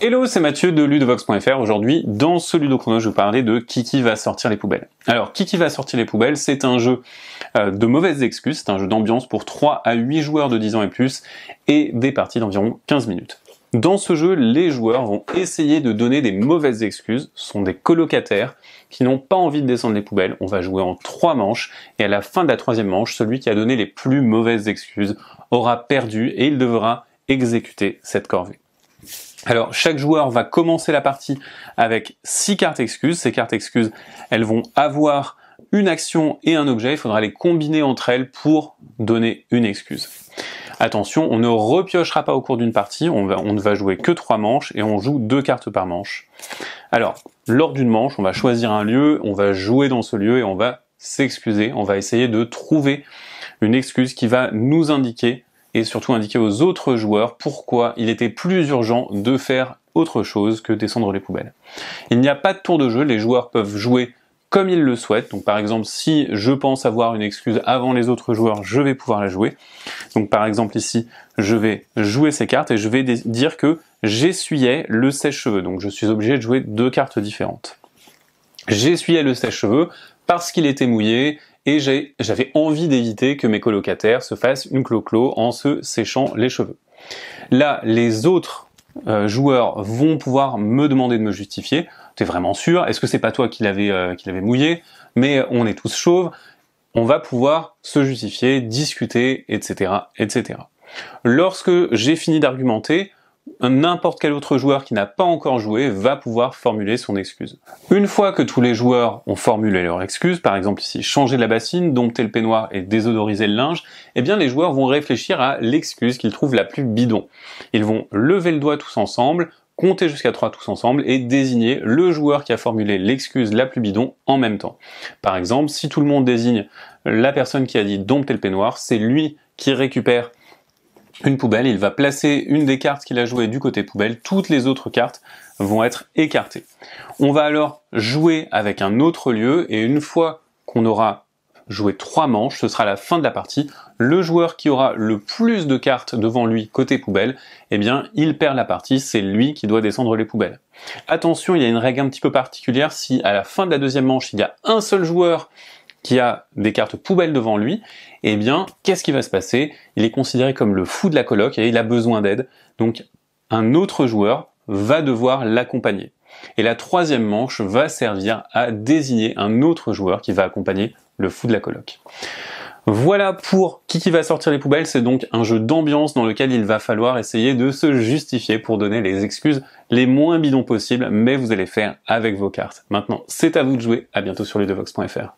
Hello, c'est Mathieu de ludovox.fr. Aujourd'hui, dans ce Ludo je vais vous parler de Kiki va sortir les poubelles. Alors, Kiki va sortir les poubelles, c'est un jeu euh, de mauvaises excuses, c'est un jeu d'ambiance pour 3 à 8 joueurs de 10 ans et plus et des parties d'environ 15 minutes. Dans ce jeu, les joueurs vont essayer de donner des mauvaises excuses, ce sont des colocataires qui n'ont pas envie de descendre les poubelles. On va jouer en 3 manches et à la fin de la troisième manche, celui qui a donné les plus mauvaises excuses aura perdu et il devra exécuter cette corvée. Alors chaque joueur va commencer la partie avec six cartes excuses. Ces cartes excuses, elles vont avoir une action et un objet. Il faudra les combiner entre elles pour donner une excuse. Attention, on ne repiochera pas au cours d'une partie, on, on, ne va jouer que trois manches et on joue deux cartes par manche. Alors, lors d'une manche, on va choisir un lieu, on va jouer dans ce lieu et on va s'excuser, on va essayer de trouver une excuse qui va nous indiquer et surtout indiquer aux autres joueurs pourquoi il était plus urgent de faire autre chose que descendre les poubelles. Il n'y a pas de tour de jeu, les joueurs peuvent jouer comme ils le souhaitent. Donc par exemple, si je pense avoir une excuse avant les autres joueurs, je vais pouvoir la jouer. Donc par exemple ici, je vais jouer ces cartes et je vais dire que j'essuyais le sèche-cheveux. Donc je suis obligé de jouer deux cartes différentes. J'essuyais le sèche-cheveux, parce qu'il était mouillé et j'avais envie d'éviter que mes colocataires se fassent une clo en se séchant les cheveux. Là, les autres euh, joueurs vont pouvoir me demander de me justifier. T'es vraiment sûr Est-ce que c'est pas toi qui l'avais euh, mouillé Mais on est tous chauves. On va pouvoir se justifier, discuter, etc., etc. Lorsque j'ai fini d'argumenter, n'importe quel autre joueur qui n'a pas encore joué va pouvoir formuler son excuse. Une fois que tous les joueurs ont formulé leur excuse, par exemple ici changer la bassine, dompter le peignoir et désodoriser le linge, eh bien les joueurs vont réfléchir à l'excuse qu'ils trouvent la plus bidon. Ils vont lever le doigt tous ensemble, compter jusqu'à 3 tous ensemble et désigner le joueur qui a formulé l'excuse la plus bidon en même temps. Par exemple, si tout le monde désigne la personne qui a dit dompter le peignoir, c'est lui qui récupère une poubelle, il va placer une des cartes qu'il a jouées du côté poubelle, toutes les autres cartes vont être écartées. On va alors jouer avec un autre lieu et une fois qu'on aura joué trois manches, ce sera la fin de la partie, le joueur qui aura le plus de cartes devant lui côté poubelle, eh bien il perd la partie, c'est lui qui doit descendre les poubelles. Attention, il y a une règle un petit peu particulière, si à la fin de la deuxième manche, il y a un seul joueur qui a des cartes poubelles devant lui, eh bien, qu'est-ce qui va se passer Il est considéré comme le fou de la coloc et il a besoin d'aide. Donc, un autre joueur va devoir l'accompagner. Et la troisième manche va servir à désigner un autre joueur qui va accompagner le fou de la coloc. Voilà pour qui qui va sortir les poubelles, c'est donc un jeu d'ambiance dans lequel il va falloir essayer de se justifier pour donner les excuses les moins bidons possibles, mais vous allez faire avec vos cartes. Maintenant, c'est à vous de jouer, à bientôt sur ludovox.fr.